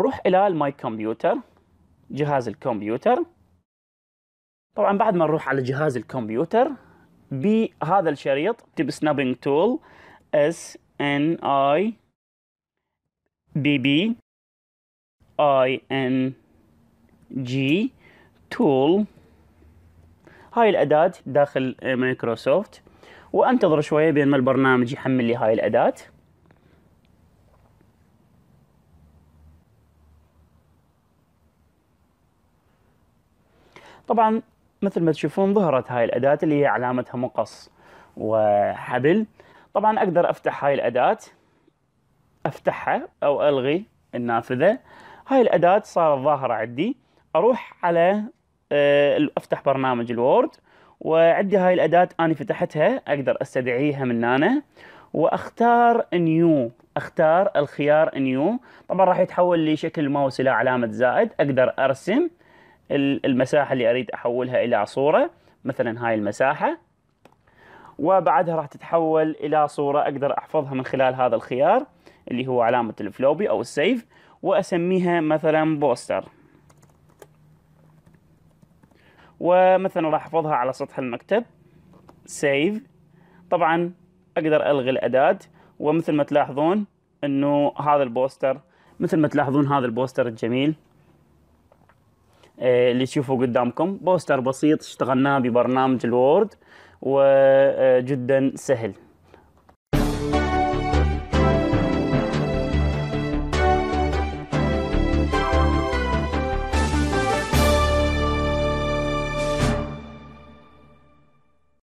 نروح الى الماي كمبيوتر جهاز الكمبيوتر طبعا بعد ما نروح على جهاز الكمبيوتر بهذا الشريط تب سنابينج تول اس ان اي بي بي اي ان جي تول هاي الأداة داخل مايكروسوفت وأنتظر شوية بين ما البرنامج يحمل لي هاي الأداة طبعا مثل ما تشوفون ظهرت هاي الأداة اللي هي علامتها مقص وحبل طبعا أقدر أفتح هاي الأداة أفتحها أو ألغي النافذة هاي الأداة صارت ظاهرة عندي أروح على آه، أفتح برنامج الوورد وعندي هاي الأداة أنا فتحتها أقدر أستدعيها من هنا واختار نيو اختار الخيار نيو طبعا راح يتحول لشكل ماوس الى علامه زائد اقدر ارسم المساحة اللي أريد أحولها إلى صورة مثلا هاي المساحة وبعدها راح تتحول إلى صورة أقدر أحفظها من خلال هذا الخيار اللي هو علامة الفلوبي أو السيف وأسميها مثلا بوستر ومثلا راح أحفظها على سطح المكتب سيف طبعا أقدر ألغي الأداة ومثل ما تلاحظون أنه هذا البوستر مثل ما تلاحظون هذا البوستر الجميل آه، اللي تشوفوا قدامكم بوستر بسيط اشتغلناه ببرنامج الوورد وجدا سهل